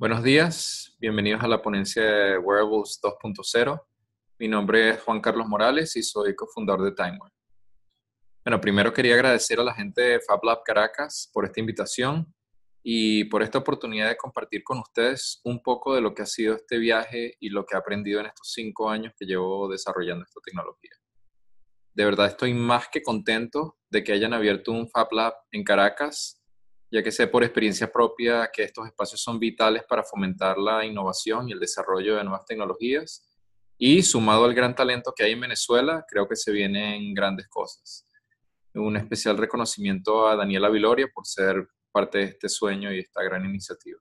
Buenos días, bienvenidos a la ponencia de Wearables 2.0. Mi nombre es Juan Carlos Morales y soy cofundador de Timeware. Bueno, primero quería agradecer a la gente de FabLab Caracas por esta invitación y por esta oportunidad de compartir con ustedes un poco de lo que ha sido este viaje y lo que he aprendido en estos cinco años que llevo desarrollando esta tecnología. De verdad estoy más que contento de que hayan abierto un FabLab en Caracas ya que sé por experiencia propia que estos espacios son vitales para fomentar la innovación y el desarrollo de nuevas tecnologías. Y sumado al gran talento que hay en Venezuela, creo que se vienen grandes cosas. Un especial reconocimiento a Daniela Viloria por ser parte de este sueño y esta gran iniciativa.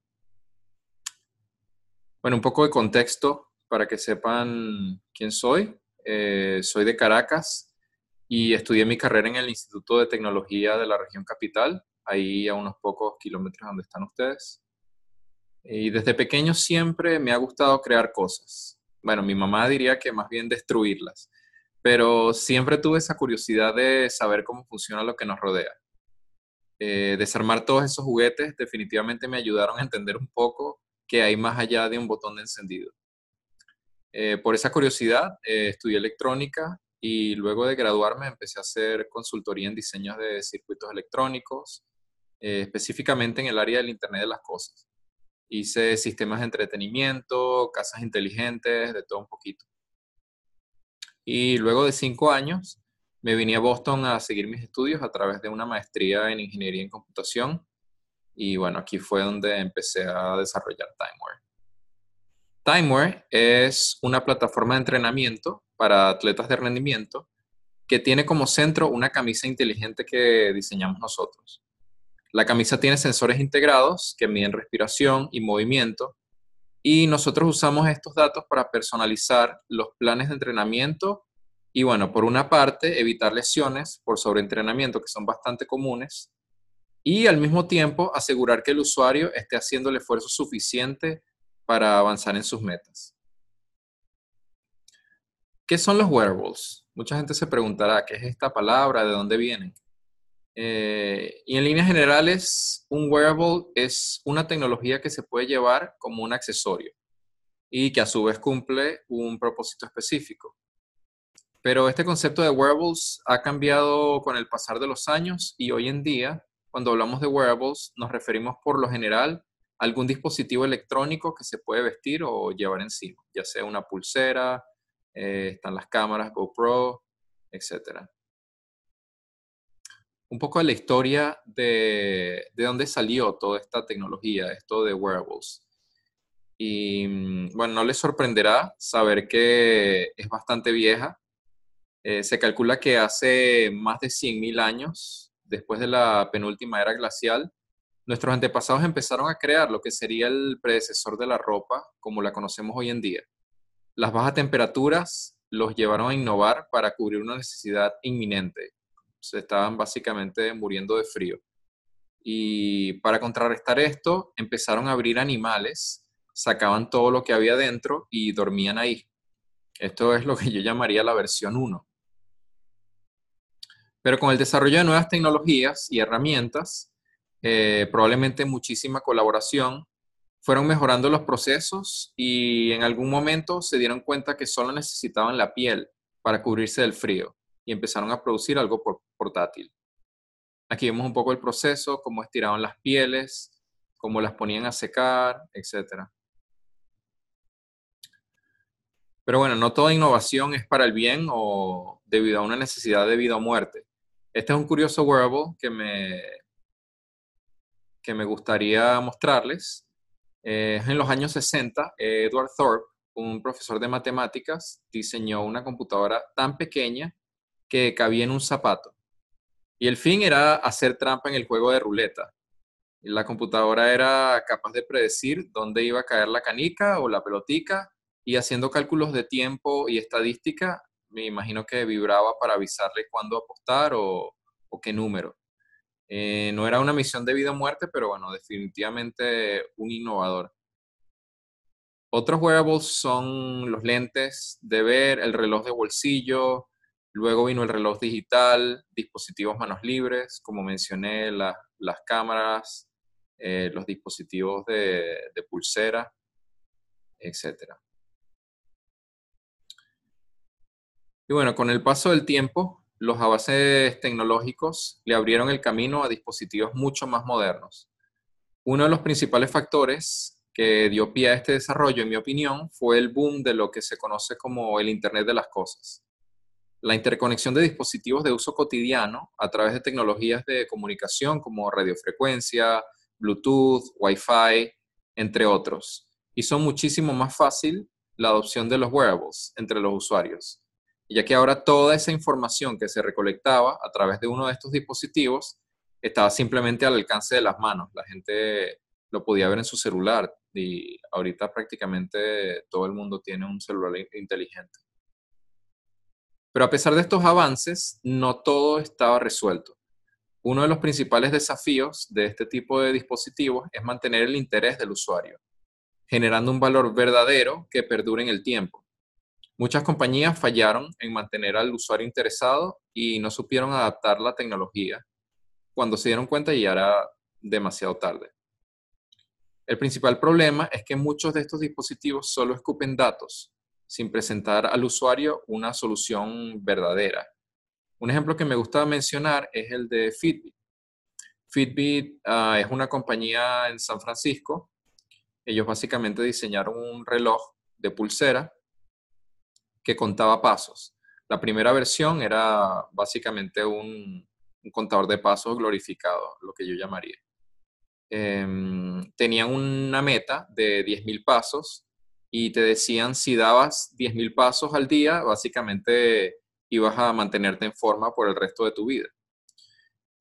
Bueno, un poco de contexto para que sepan quién soy. Eh, soy de Caracas y estudié mi carrera en el Instituto de Tecnología de la región capital ahí a unos pocos kilómetros donde están ustedes. Y desde pequeño siempre me ha gustado crear cosas. Bueno, mi mamá diría que más bien destruirlas, pero siempre tuve esa curiosidad de saber cómo funciona lo que nos rodea. Eh, desarmar todos esos juguetes definitivamente me ayudaron a entender un poco que hay más allá de un botón de encendido. Eh, por esa curiosidad, eh, estudié electrónica y luego de graduarme empecé a hacer consultoría en diseños de circuitos electrónicos, eh, específicamente en el área del Internet de las Cosas. Hice sistemas de entretenimiento, casas inteligentes, de todo un poquito. Y luego de cinco años me vine a Boston a seguir mis estudios a través de una maestría en ingeniería en computación. Y bueno, aquí fue donde empecé a desarrollar Timeware. Timeware es una plataforma de entrenamiento para atletas de rendimiento que tiene como centro una camisa inteligente que diseñamos nosotros. La camisa tiene sensores integrados que miden respiración y movimiento y nosotros usamos estos datos para personalizar los planes de entrenamiento y bueno, por una parte, evitar lesiones por sobreentrenamiento que son bastante comunes y al mismo tiempo asegurar que el usuario esté haciendo el esfuerzo suficiente para avanzar en sus metas. ¿Qué son los wearables? Mucha gente se preguntará, ¿qué es esta palabra? ¿De dónde vienen? Eh, y en líneas generales, un wearable es una tecnología que se puede llevar como un accesorio y que a su vez cumple un propósito específico. Pero este concepto de wearables ha cambiado con el pasar de los años y hoy en día, cuando hablamos de wearables, nos referimos por lo general a algún dispositivo electrónico que se puede vestir o llevar encima, ya sea una pulsera, eh, están las cámaras GoPro, etcétera un poco de la historia de, dónde salió toda esta tecnología, esto de wearables. Y mm, bueno, no les sorprenderá saber que es bastante vieja. Eh, se calcula que hace más de 100.000 años, después de la penúltima era glacial, nuestros antepasados empezaron a crear lo que sería el predecesor de la ropa como la conocemos hoy en día. Las bajas temperaturas los llevaron a innovar para cubrir una necesidad inminente, se estaban básicamente muriendo de frío. Y para contrarrestar esto, empezaron a abrir animales, sacaban todo lo que había dentro y dormían ahí. Esto es lo que yo llamaría la versión 1. Pero con el desarrollo de nuevas tecnologías y herramientas, eh, probablemente muchísima colaboración, fueron mejorando los procesos y en algún momento se dieron cuenta que solo necesitaban la piel para cubrirse del frío y empezaron a producir algo por, portátil. Aquí vemos un poco el proceso, cómo estiraban las pieles, cómo las ponían a secar, etc. Pero bueno, no toda innovación es para el bien o debido a una necesidad de vida o muerte. Este es un curioso wearable que me, que me gustaría mostrarles. Eh, en los años 60, Edward Thorpe, un profesor de matemáticas, diseñó una computadora tan pequeña que cabía en un zapato. Y el fin era hacer trampa en el juego de ruleta. La computadora era capaz de predecir dónde iba a caer la canica o la pelotica y haciendo cálculos de tiempo y estadística, me imagino que vibraba para avisarle cuándo apostar o, qué número. Eh, no era una misión de vida o muerte, pero bueno, definitivamente un innovador. Otros wearables son los lentes de ver, el reloj de bolsillo, Luego vino el reloj digital, dispositivos manos libres, como mencioné, las cámaras, eh, los dispositivos de, de pulsera, etc. Y bueno, con el paso del tiempo, los avances tecnológicos le abrieron el camino a dispositivos mucho más modernos. Uno de los principales factores que dio pie a este desarrollo, en mi opinión, fue el boom de lo que se conoce como el Internet de las Cosas la interconexión de dispositivos de uso cotidiano a través de tecnologías de comunicación como radiofrecuencia, Bluetooth, Wi-Fi, entre otros. hizo muchísimo más fácil la adopción de los wearables entre los usuarios, ya que ahora toda esa información que se recolectaba a través de uno de estos dispositivos estaba simplemente al alcance de las manos. La gente lo podía ver en su celular y ahorita prácticamente todo el mundo tiene un celular inteligente. Pero a pesar de estos avances, no todo estaba resuelto. Uno de los principales desafíos de este tipo de dispositivos es mantener el interés del usuario, generando un valor verdadero que perdure en el tiempo. Muchas compañías fallaron en mantener al usuario interesado y no supieron adaptar la tecnología. Cuando se dieron cuenta ya era demasiado tarde. El principal problema es que muchos de estos dispositivos solo escupen datos sin presentar al usuario una solución verdadera. Un ejemplo que me gusta mencionar es el de Fitbit. Fitbit ah, es una compañía en San Francisco. Ellos básicamente diseñaron un reloj de pulsera que contaba pasos. La primera versión era básicamente un, contador de pasos glorificado, lo que yo llamaría. Eh, tenían una meta de 10.000 pasos y te decían si dabas 10.000 pasos al día, básicamente ibas a mantenerte en forma por el resto de tu vida.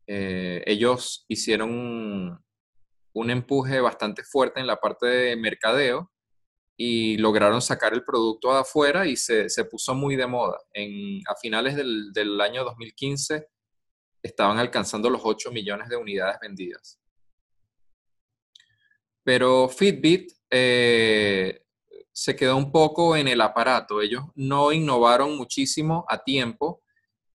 Eh, ellos hicieron un, empuje bastante fuerte en la parte de mercadeo y lograron sacar el producto afuera y se, puso muy de moda. En, a finales del, año 2015 estaban alcanzando los 8 millones de unidades vendidas. Pero Fitbit eh, se quedó un poco en el aparato. Ellos no innovaron muchísimo a tiempo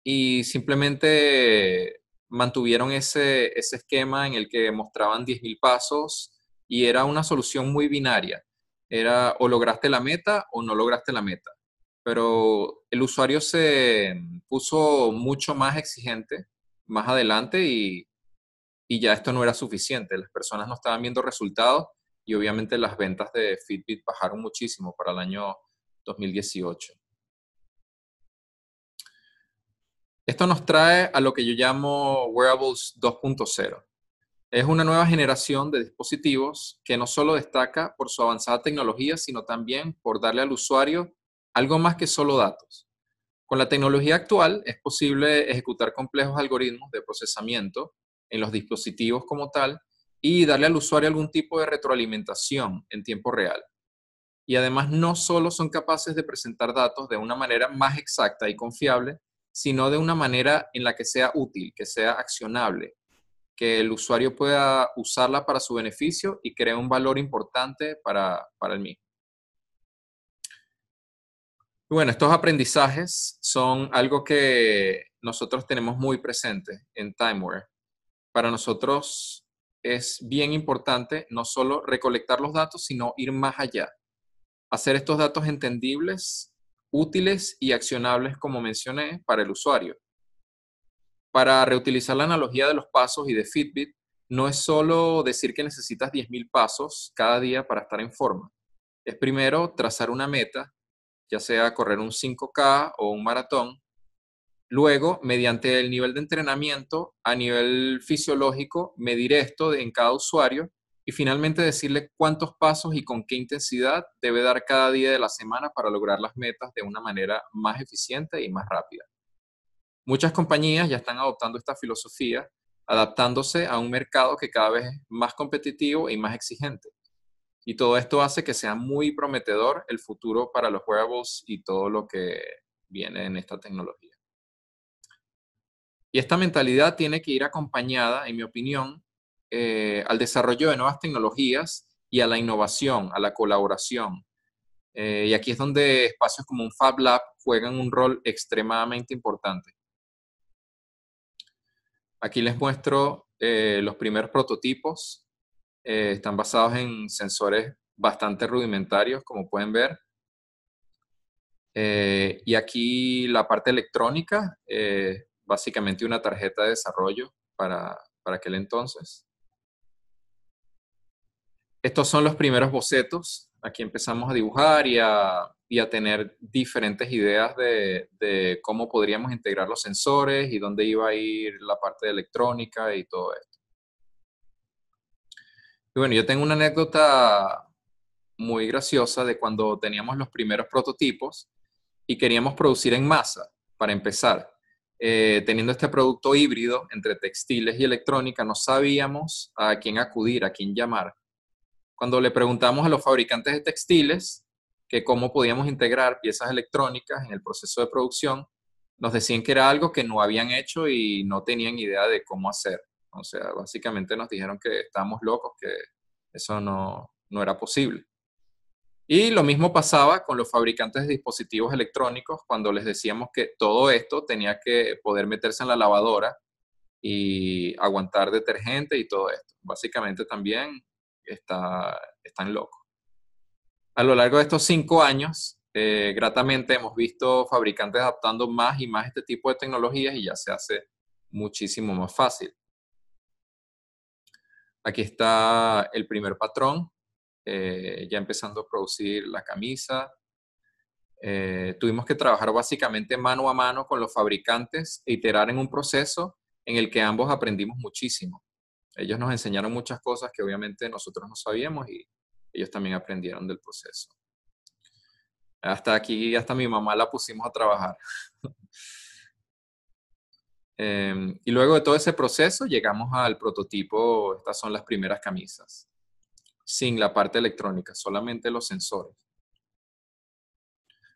y simplemente mantuvieron ese, esquema en el que mostraban 10.000 pasos y era una solución muy binaria. Era o lograste la meta o no lograste la meta. Pero el usuario se puso mucho más exigente más adelante y, y ya esto no era suficiente. Las personas no estaban viendo resultados y obviamente las ventas de Fitbit bajaron muchísimo para el año 2018. Esto nos trae a lo que yo llamo Wearables 2.0. Es una nueva generación de dispositivos que no solo destaca por su avanzada tecnología, sino también por darle al usuario algo más que solo datos. Con la tecnología actual es posible ejecutar complejos algoritmos de procesamiento en los dispositivos como tal y darle al usuario algún tipo de retroalimentación en tiempo real. Y además no solo son capaces de presentar datos de una manera más exacta y confiable, sino de una manera en la que sea útil, que sea accionable, que el usuario pueda usarla para su beneficio y crea un valor importante para, para el mismo. Bueno, estos aprendizajes son algo que nosotros tenemos muy presente en Timeware. Para nosotros, es bien importante no solo recolectar los datos, sino ir más allá. Hacer estos datos entendibles, útiles y accionables, como mencioné, para el usuario. Para reutilizar la analogía de los pasos y de Fitbit, no es solo decir que necesitas 10.000 pasos cada día para estar en forma. Es primero trazar una meta, ya sea correr un 5K o un maratón, Luego, mediante el nivel de entrenamiento a nivel fisiológico, medir esto en cada usuario y finalmente decirle cuántos pasos y con qué intensidad debe dar cada día de la semana para lograr las metas de una manera más eficiente y más rápida. Muchas compañías ya están adoptando esta filosofía, adaptándose a un mercado que cada vez es más competitivo y más exigente. Y todo esto hace que sea muy prometedor el futuro para los wearables y todo lo que viene en esta tecnología. Y esta mentalidad tiene que ir acompañada, en mi opinión, eh, al desarrollo de nuevas tecnologías y a la innovación, a la colaboración. Eh, y aquí es donde espacios como un Fab Lab juegan un rol extremadamente importante. Aquí les muestro eh, los primeros prototipos. están basados en sensores bastante rudimentarios, como pueden ver. y aquí la parte electrónica, básicamente una tarjeta de desarrollo para, aquel entonces. Estos son los primeros bocetos. Aquí empezamos a dibujar y a, tener diferentes ideas de, de, cómo podríamos integrar los sensores y dónde iba a ir la parte de electrónica y todo esto. Y bueno, yo tengo una anécdota muy graciosa de cuando teníamos los primeros prototipos y queríamos producir en masa para empezar. Eh, teniendo este producto híbrido entre textiles y electrónica, no sabíamos a quién acudir, a quién llamar. Cuando le preguntamos a los fabricantes de textiles que cómo podíamos integrar piezas electrónicas en el proceso de producción, nos decían que era algo que no habían hecho y no tenían idea de cómo hacer. O sea, básicamente nos dijeron que estábamos locos, que eso no era posible. Y lo mismo pasaba con los fabricantes de dispositivos electrónicos cuando les decíamos que todo esto tenía que poder meterse en la lavadora y aguantar detergente y todo esto. Básicamente también está, están locos. A lo largo de estos cinco años, eh, gratamente hemos visto fabricantes adaptando más y más este tipo de tecnologías y ya se hace muchísimo más fácil. Aquí está el primer patrón, eh, ya empezando a producir la camisa. Eh, tuvimos que trabajar básicamente mano a mano con los fabricantes e iterar en un proceso en el que ambos aprendimos muchísimo. Ellos nos enseñaron muchas cosas que obviamente nosotros no sabíamos y ellos también aprendieron del proceso. Hasta aquí, hasta mi mamá la pusimos a trabajar. Em, y luego de todo ese proceso llegamos al prototipo, estas son las primeras camisas sin la parte electrónica, solamente los sensores.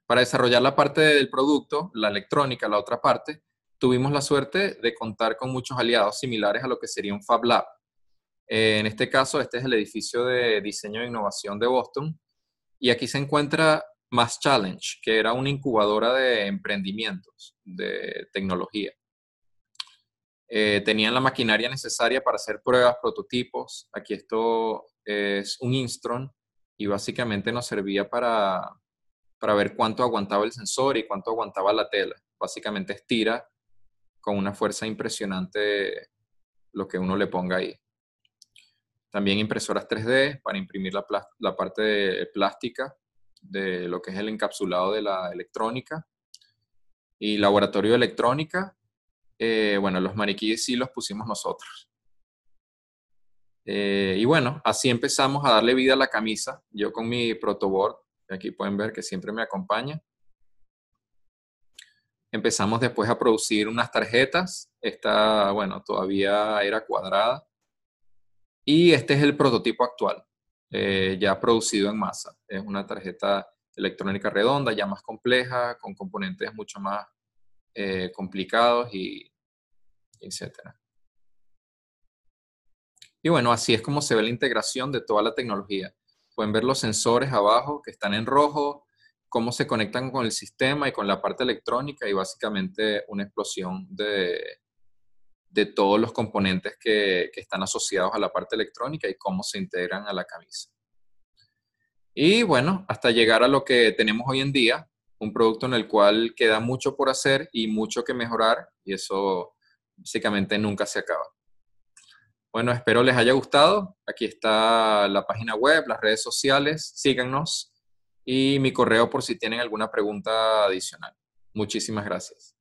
Para desarrollar la parte del producto, la electrónica, la otra parte, tuvimos la suerte de contar con muchos aliados similares a lo que sería un Fab Lab. Eh, en este caso, este es el edificio de diseño e innovación de Boston y aquí se encuentra Mass Challenge, que era una incubadora de emprendimientos de tecnología. Eh, tenían la maquinaria necesaria para hacer pruebas, prototipos. Aquí esto es un Instron y básicamente nos servía para, ver cuánto aguantaba el sensor y cuánto aguantaba la tela. Básicamente estira con una fuerza impresionante lo que uno le ponga ahí. También impresoras 3D para imprimir la, parte de plástica de lo que es el encapsulado de la electrónica. Y laboratorio de electrónica, eh, bueno, los maniquíes sí los pusimos nosotros. Eh, y bueno, así empezamos a darle vida a la camisa. Yo con mi protoboard, aquí pueden ver que siempre me acompaña. Empezamos después a producir unas tarjetas. Esta, bueno, todavía era cuadrada. Y este es el prototipo actual, eh, ya producido en masa. Es una tarjeta electrónica redonda, ya más compleja, con componentes mucho más eh, complicados y etcétera. Y bueno, así es como se ve la integración de toda la tecnología. Pueden ver los sensores abajo que están en rojo, cómo se conectan con el sistema y con la parte electrónica y básicamente una explosión de, de todos los componentes que están asociados a la parte electrónica y cómo se integran a la camisa. Y bueno, hasta llegar a lo que tenemos hoy en día, un producto en el cual queda mucho por hacer y mucho que mejorar y eso básicamente nunca se acaba. Bueno, espero les haya gustado. Aquí está la página web, las redes sociales, síganos y mi correo por si tienen alguna pregunta adicional. Muchísimas gracias.